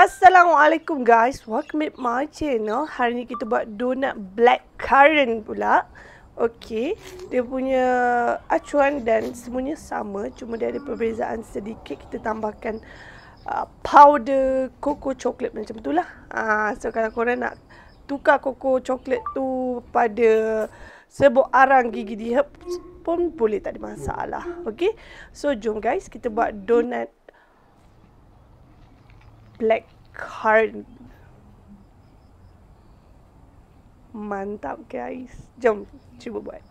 Assalamualaikum guys. Welcome to my channel. Hari ni kita buat donut black currant pula. Okey, dia punya acuan dan semuanya sama, cuma dia ada perbezaan sedikit. Kita tambahkan uh, powder koko coklat macam tu lah. uh, so kalau korang nak tukar koko coklat tu pada serbuk arang gigi diherb pun boleh tak ada masalah. Okey. So jom guys, kita buat donut black card mantap guys jom cuba buat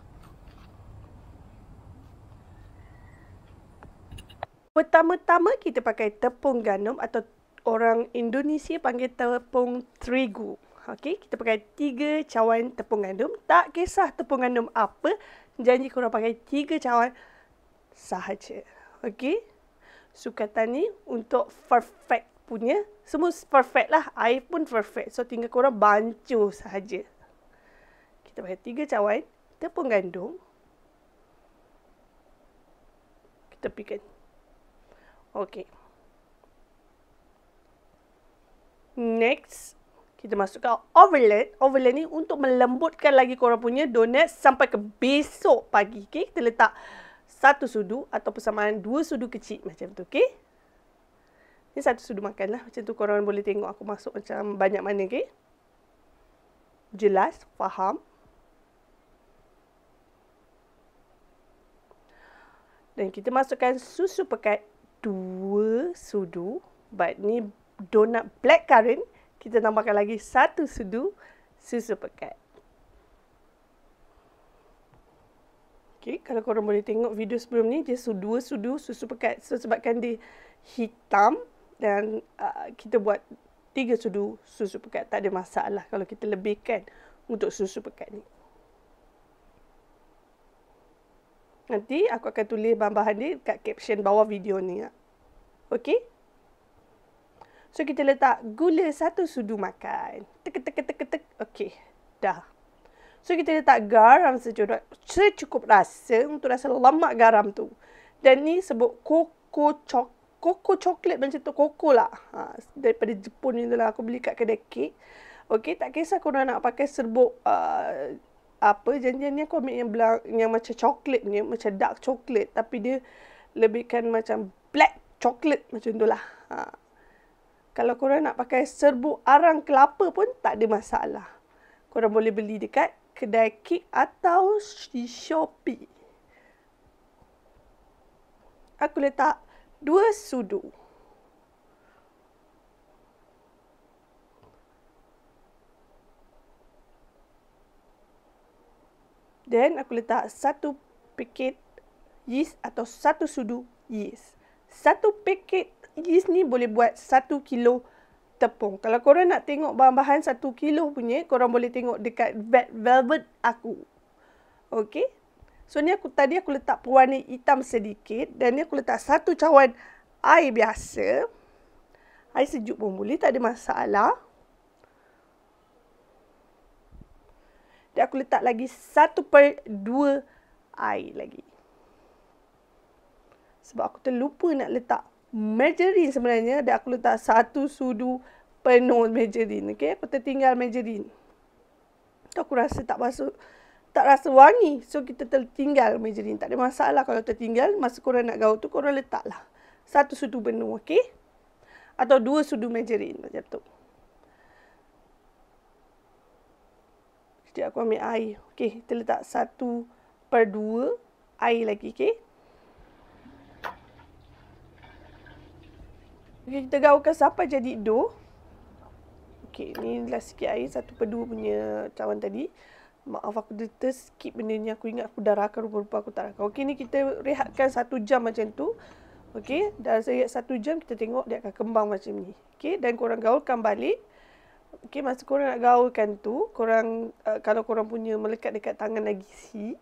pertama-tama kita pakai tepung ganum atau orang Indonesia panggil tepung terigu Okey, kita pakai tiga cawan tepung gandum. Tak kisah tepung gandum apa, janji korang pakai tiga cawan sahaja. Okey, sukatan ni untuk perfect punya semua perfect lah. I pun perfect. So tinggal korang bancu sahaja. Kita pakai tiga cawan pun gandum. Kita pikan. Okay. Next, kita masukkan overlay overlay ni untuk melembutkan lagi korang punya donat sampai ke besok pagi. Okay, kita letak satu sudu ataupun samaan dua sudu kecil macam tu. Okay. Ni satu sudu makan lah. Macam tu korang boleh tengok aku masuk macam banyak mana, okay? Jelas, faham. Dan kita masukkan susu pekat dua sudu. But ni donut black currant. Kita tambahkan lagi satu sudu susu pekat. Okay, kalau korang boleh tengok video sebelum ni, dia dua sudu susu pekat. So, sebabkan dia hitam, dan uh, kita buat tiga sudu susu pekat. Tak ada masalah kalau kita lebihkan untuk susu pekat ni. Nanti aku akan tulis bahan-bahan dia dekat caption bawah video ni. ya, Okey? So kita letak gula satu sudu makan. Tek tek tek tek. Okey. Dah. So kita letak garam secukup, secukup rasa untuk rasa lemak garam tu. Dan ni sebut koko cok koko coklat macam tu koko lah ha, daripada Jepun ni lah aku beli kat kedai kek okey tak kisah kau nak pakai serbuk uh, apa janjian ni aku ambil yang belang, yang macam coklat ni macam dark coklat tapi dia lebihkan macam black coklat macam tu lah ha. kalau kau nak pakai serbuk arang kelapa pun tak ada masalah korang boleh beli dekat kedai kek atau di Shopee. Aku letak dua sudu. dan aku letak satu paket yeast atau satu sudu yeast. Satu paket yeast ni boleh buat satu kilo tepung. Kalau korang nak tengok bahan-bahan satu kilo punya, korang boleh tengok dekat Red Velvet aku. Okay, So ni aku tadi aku letak pewarna hitam sedikit dan ni aku letak satu cawan air biasa. Air sejuk pun boleh, tak ada masalah. Dan aku letak lagi satu per dua air lagi. Sebab aku terlupa nak letak margarine sebenarnya dan aku letak satu sudu penuh margarine. Okay? Aku tertinggal margarine. Tu aku rasa tak masuk tak rasa wangi. So, kita tertinggal margarine. Tak ada masalah kalau tertinggal. Masa korang nak gaul tu, korang letaklah. Satu sudu benda, okey? Atau dua sudu margarine macam tu. Sekejap aku ambil air. Okey, kita letak satu per dua air lagi, okey? Okey, kita gaulkan sampai jadi dough. okay ni lah sikit air. Satu per dua punya cawan tadi maaf aku dia terskip benda ni aku ingat aku dah rakam rupa-rupa aku tak rakam okey ni kita rehatkan satu jam macam tu okey dan saya satu jam kita tengok dia akan kembang macam ni okey dan korang gaulkan balik okey masa korang nak gaulkan tu korang uh, kalau korang punya melekat dekat tangan lagi si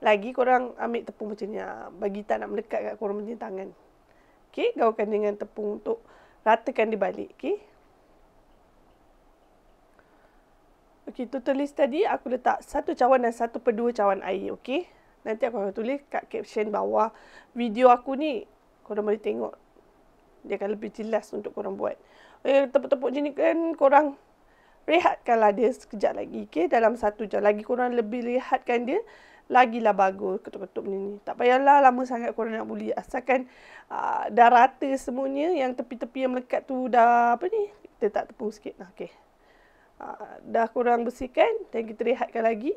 lagi korang ambil tepung macam ni ah, bagi tak nak melekat kat korang punya tangan okey gaulkan dengan tepung untuk ratakan dia balik okey Okey, totalis tadi aku letak satu cawan dan satu per dua cawan air, okey? Nanti aku akan tulis kat caption bawah video aku ni. Korang boleh tengok. Dia akan lebih jelas untuk korang buat. Eh, tepuk-tepuk macam ni kan korang rehatkanlah dia sekejap lagi, okey? Dalam satu jam. Lagi korang lebih rehatkan dia, lagilah bagus ketuk-ketuk ni ni. Tak payahlah lama sangat korang nak buli. Asalkan aa, ah, dah rata semuanya, yang tepi-tepi yang melekat tu dah apa ni? Dia tak tepung sikit. Okey. Ah, dah kurang bersihkan dan kita rehatkan lagi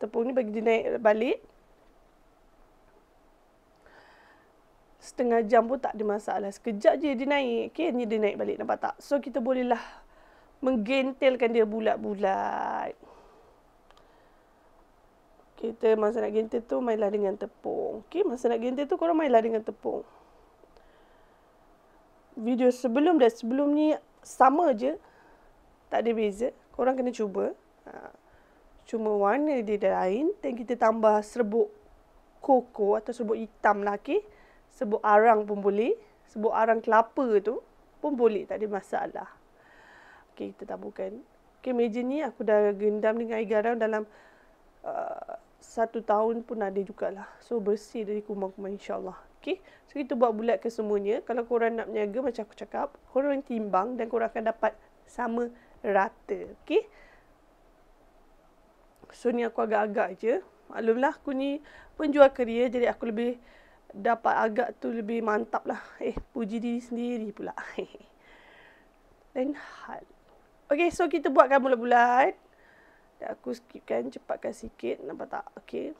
tepung ni bagi dia naik balik setengah jam pun tak ada masalah sekejap je dia naik okay, dia naik balik nampak tak so kita bolehlah menggentelkan dia bulat-bulat kita masa nak gentel tu mainlah dengan tepung okay, masa nak gentel tu korang mainlah dengan tepung video sebelum dan sebelum ni sama je tak ada beza. Korang kena cuba. Ha. Cuma warna dia dah lain. Dan kita tambah serbuk koko atau serbuk hitam lah. Okay? Serbuk arang pun boleh. Serbuk arang kelapa tu pun boleh. Tak ada masalah. Okay, kita taburkan. Okay, meja ni aku dah gendam dengan air garam dalam uh, satu tahun pun ada juga lah. So, bersih dari kumang-kumang insyaAllah. Okay. So, kita buat bulatkan semuanya. Kalau korang nak meniaga macam aku cakap, korang timbang dan korang akan dapat sama rata. Okey. So ni aku agak-agak je. Maklumlah aku ni penjual keria jadi aku lebih dapat agak tu lebih mantap lah. Eh, puji diri sendiri pula. Lain hal. Okey, so kita buatkan bulat-bulat. aku skipkan, cepatkan sikit. Nampak tak? Okey.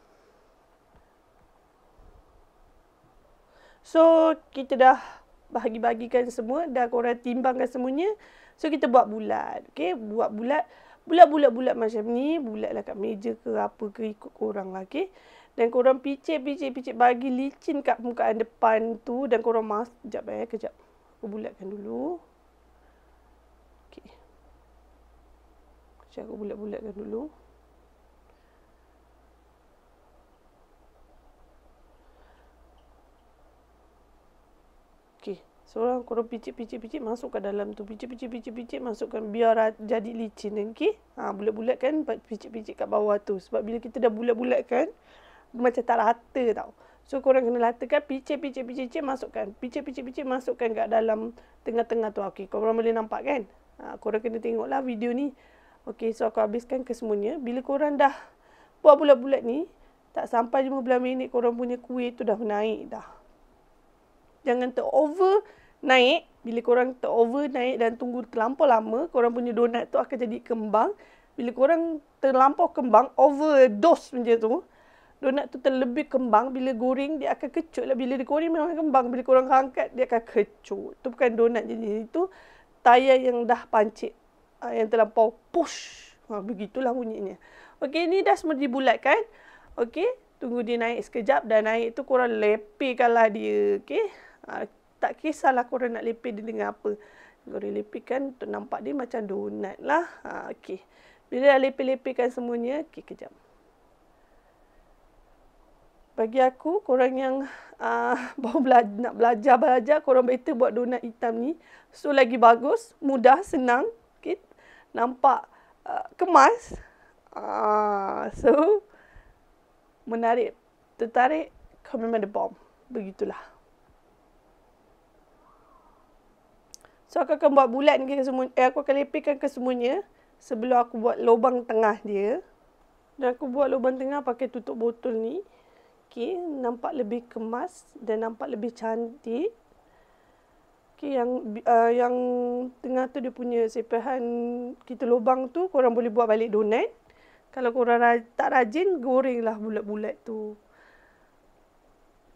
So, kita dah bahagi bahagikan semua dan korang timbangkan semuanya. So kita buat bulat. Okay, buat bulat. Bulat-bulat-bulat macam ni. Bulatlah kat meja ke apa ke ikut korang lah. Okay. Dan korang picit-picit-picit bagi licin kat permukaan depan tu. Dan korang mas... Sekejap eh, kejap. Aku bulatkan dulu. Okay. Sekejap aku bulat-bulatkan dulu. seorang korang picit-picit-picit masuk ke dalam tu picit-picit-picit-picit masukkan biar jadi licin okey ha bulat-bulat kan picit-picit kat bawah tu sebab bila kita dah bulat-bulat kan macam tak rata tau so orang kena latakan picit-picit-picit-picit masukkan picit-picit-picit masukkan kat dalam tengah-tengah tu okey korang boleh nampak kan ha korang kena tengoklah video ni okey so aku habiskan kesemuanya bila korang dah buat bulat-bulat ni tak sampai 15 minit korang punya kuih tu dah naik dah jangan ter over naik bila korang over naik dan tunggu terlampau lama korang punya donat tu akan jadi kembang bila korang terlampau kembang over dose macam tu donat tu terlebih kembang bila goreng dia akan kecut lah bila dia goreng memang kembang bila korang angkat dia akan kecut tu bukan donat jenis itu tayar yang dah pancit ah, yang terlampau push ha, begitulah bunyinya Okey, ni dah semua dibulatkan. Okey, tunggu dia naik sekejap dan naik tu korang lepehkanlah dia. Okey, ha, tak kisahlah korang nak lepih dia dengan apa. Korang lepihkan untuk nampak dia macam donat lah. Ha, okay. Bila dah lepih-lepihkan semuanya, okay, kejap. Bagi aku, korang yang ah, uh, baru belajar, nak belajar-belajar, korang better buat donat hitam ni. So, lagi bagus, mudah, senang. Okay. Nampak uh, kemas. Uh, so, menarik, tertarik, kau memang the bomb. Begitulah. So aku akan buat bulat ke semua, eh aku akan lepikkan ke semuanya sebelum aku buat lubang tengah dia. Dan aku buat lubang tengah pakai tutup botol ni. Okey, nampak lebih kemas dan nampak lebih cantik. Okey, yang uh, yang tengah tu dia punya sepehan kita lubang tu kau orang boleh buat balik donat. Kalau korang raj, tak rajin, goringlah bulat-bulat tu.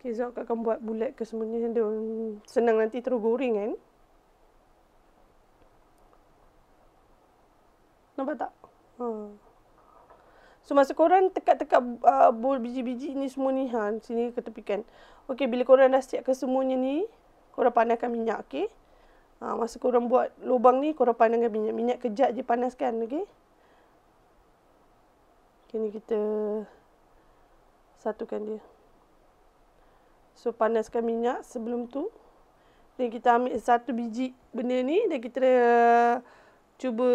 Okey, so aku akan buat bulat ke semuanya. senang nanti terus goreng kan. Eh? Nampak tak? Ha. So masa korang tekat-tekat uh, bol biji-biji ni semua ni ha, sini ke tepi kan. Okey bila korang dah siapkan semuanya ni, korang panaskan minyak okey. Ha, masa korang buat lubang ni, korang panaskan minyak. Minyak kejap je panaskan okey. Kini okay, kita satukan dia. So panaskan minyak sebelum tu. Dan kita ambil satu biji benda ni dan kita uh, cuba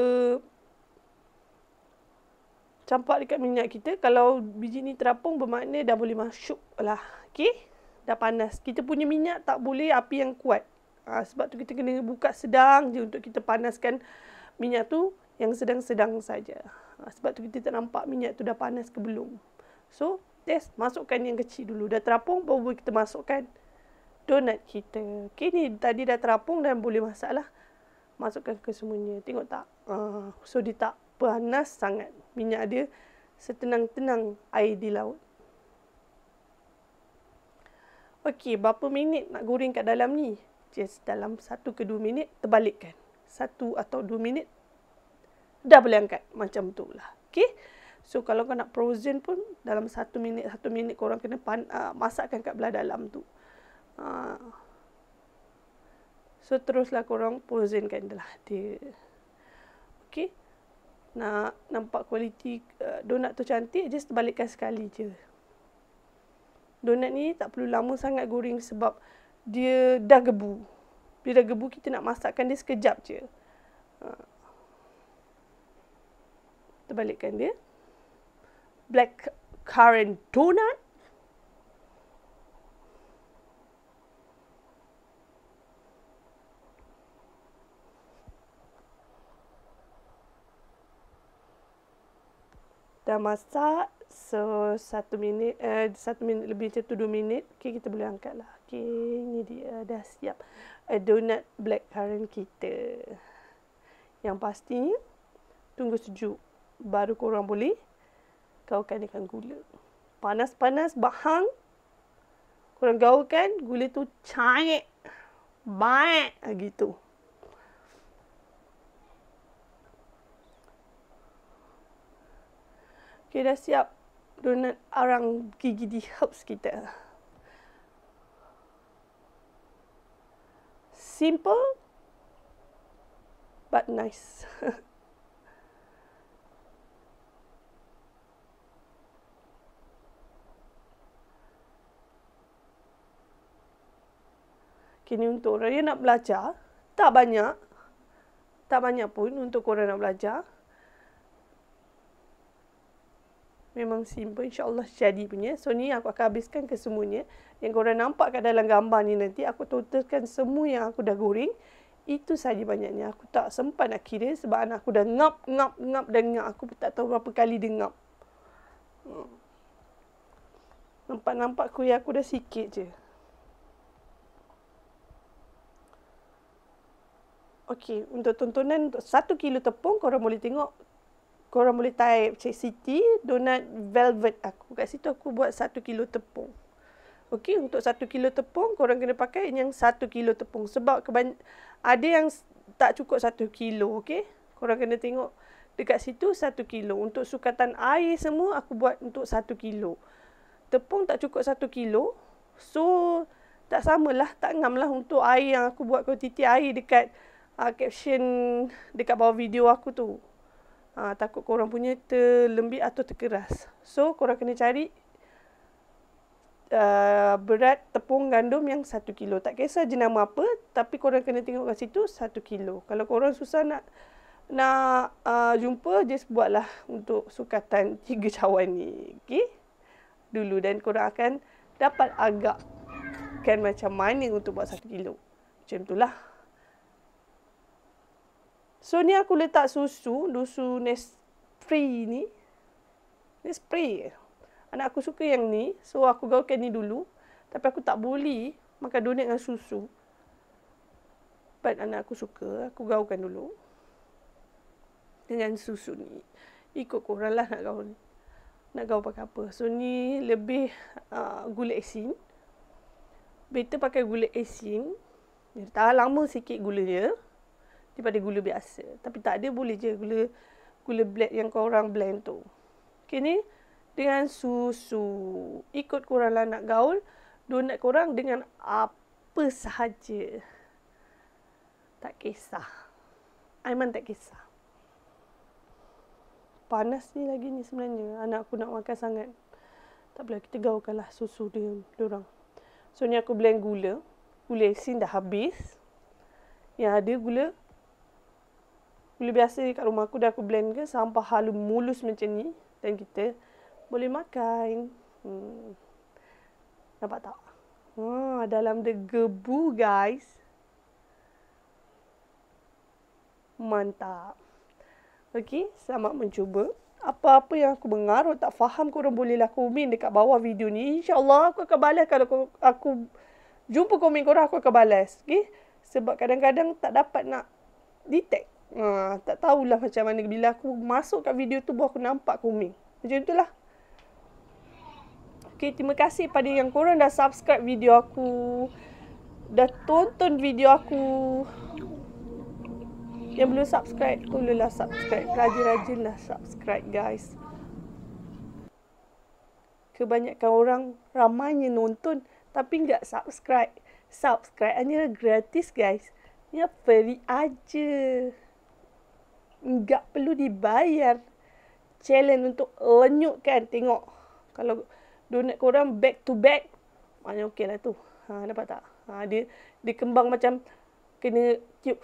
campak dekat minyak kita. Kalau biji ni terapung bermakna dah boleh masuk lah. Okey. Dah panas. Kita punya minyak tak boleh api yang kuat. Ha, sebab tu kita kena buka sedang je untuk kita panaskan minyak tu yang sedang-sedang saja. Ha, sebab tu kita tak nampak minyak tu dah panas ke belum. So, test masukkan yang kecil dulu. Dah terapung baru boleh kita masukkan donat kita. Okey ni tadi dah terapung dan boleh masak lah. Masukkan ke semuanya. Tengok tak? Uh, so, dia tak panas sangat minyak dia setenang-tenang air di laut. Okey, berapa minit nak goreng kat dalam ni? Just dalam satu ke 2 minit terbalikkan. Satu atau dua minit dah boleh angkat macam tu lah. Okey. So kalau kau nak frozen pun dalam satu minit satu minit kau orang kena pan, uh, masakkan kat belah dalam tu. Uh, so teruslah kau orang frozenkan dia. Okey nak nampak kualiti uh, donat tu cantik, just terbalikkan sekali je. Donat ni tak perlu lama sangat goreng sebab dia dah gebu. Bila dah gebu, kita nak masakkan dia sekejap je. Ha. Terbalikkan dia. Black currant donut. dah masak so satu minit eh satu minit lebih macam tu dua minit okay, kita boleh angkat lah okay, ni dia dah siap a donut black currant kita yang pastinya tunggu sejuk baru korang boleh kau kan dengan gula panas-panas bahang korang gaulkan gula tu cair baik ah, gitu Okay, dah siap donat arang gigi di herbs kita. Simple but nice. Kini okay, untuk orang yang nak belajar, tak banyak. Tak banyak pun untuk korang nak belajar. memang simple insyaallah jadi punya so ni aku akan habiskan kesemuanya yang kau korang nampak kat dalam gambar ni nanti aku totalkan semua yang aku dah goreng itu saja banyaknya aku tak sempat nak kira sebab anak aku dah ngap ngap ngap dan ngap aku tak tahu berapa kali dia ngap nampak-nampak kuih aku dah sikit je Okey, untuk tontonan untuk satu kilo tepung, korang boleh tengok korang boleh type macam city donut velvet aku kat situ aku buat satu kilo tepung Okey untuk satu kilo tepung korang kena pakai yang satu kilo tepung sebab ada yang tak cukup satu kilo okey korang kena tengok dekat situ satu kilo untuk sukatan air semua aku buat untuk satu kilo tepung tak cukup satu kilo so tak samalah tak ngamlah untuk air yang aku buat kuantiti air dekat uh, caption dekat bawah video aku tu ha, takut korang punya terlembik atau terkeras. So, korang kena cari uh, berat tepung gandum yang 1 kilo. Tak kisah jenama apa, tapi korang kena tengok kat situ 1 kilo. Kalau korang susah nak nak uh, jumpa, just buatlah untuk sukatan 3 cawan ni. Okay? Dulu dan korang akan dapat agak kan macam mana untuk buat 1 kilo. Macam itulah. So ni aku letak susu, susu Nespri ni. Nespri. Anak aku suka yang ni, so aku gaulkan ni dulu. Tapi aku tak boleh makan donut dengan susu. But anak aku suka, aku gaulkan dulu. Dengan susu ni. Ikut korang lah nak gaul. Nak gaul pakai apa. So ni lebih uh, gula esin. Better pakai gula esin. Dia tahan lama sikit gula dia daripada gula biasa. Tapi tak ada boleh je gula gula black yang kau orang blend tu. Okey ni dengan susu. Ikut kau orang lah nak gaul donat kau orang dengan apa sahaja. Tak kisah. Aiman tak kisah. Panas ni lagi ni sebenarnya. Anak aku nak makan sangat. Tak boleh kita gaulkanlah susu dia orang. So ni aku blend gula. Gula sin dah habis. Yang ada gula gula biasa dekat rumah aku dah aku blend ke sampah halus mulus macam ni dan kita boleh makan. Hmm. Nampak tak? Ah, dalam dia gebu guys. Mantap. Okey, selamat mencuba. Apa-apa yang aku mengaruh tak faham korang bolehlah komen dekat bawah video ni. insya Allah aku akan balas kalau aku, jumpa komen korang aku akan balas. Okey, sebab kadang-kadang tak dapat nak detect. Ha, tak tahulah macam mana bila aku masuk kat video tu baru aku nampak kuming. Macam itulah. Okay, terima kasih pada yang korang dah subscribe video aku. Dah tonton video aku. Yang belum subscribe, tolonglah subscribe. Rajin-rajinlah subscribe guys. Kebanyakan orang ramainya nonton tapi enggak subscribe. Subscribe hanya gratis guys. Ya, free aja enggak perlu dibayar challenge untuk lenyutkan tengok kalau donat kau korang back to back maknanya okey lah tu ha, nampak tak ha, dia, dia kembang macam kena tiup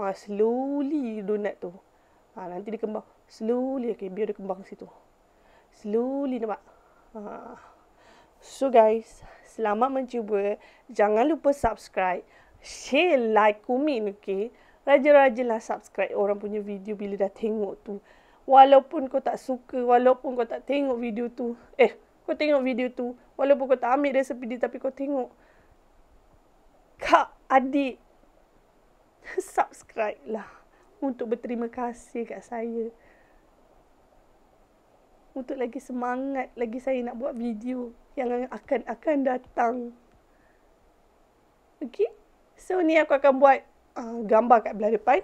ha, slowly donat tu ha, nanti dia kembang slowly okay, biar dia kembang situ slowly nampak ha. so guys selamat mencuba jangan lupa subscribe share like komen okay rajin-rajinlah subscribe orang punya video bila dah tengok tu. Walaupun kau tak suka, walaupun kau tak tengok video tu. Eh, kau tengok video tu. Walaupun kau tak ambil resepi dia tapi kau tengok. Kak, adik. Subscribe lah. Untuk berterima kasih kat saya. Untuk lagi semangat, lagi saya nak buat video yang akan akan datang. Okay? So ni aku akan buat Ah, gambar kat belah depan.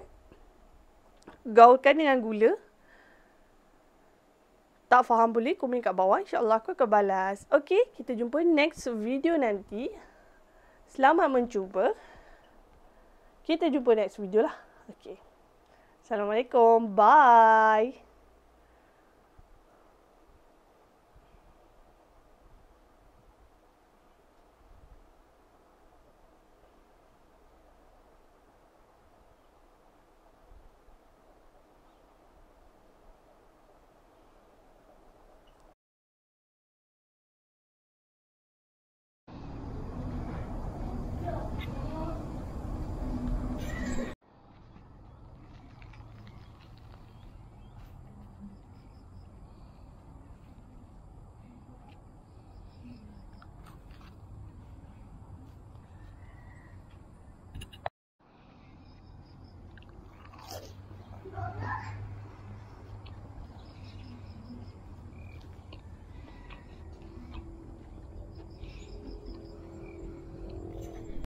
Gaulkan dengan gula. Tak faham boleh, komen kat bawah. InsyaAllah aku akan balas. Okay, kita jumpa next video nanti. Selamat mencuba. Kita jumpa next video lah. Okay. Assalamualaikum. Bye.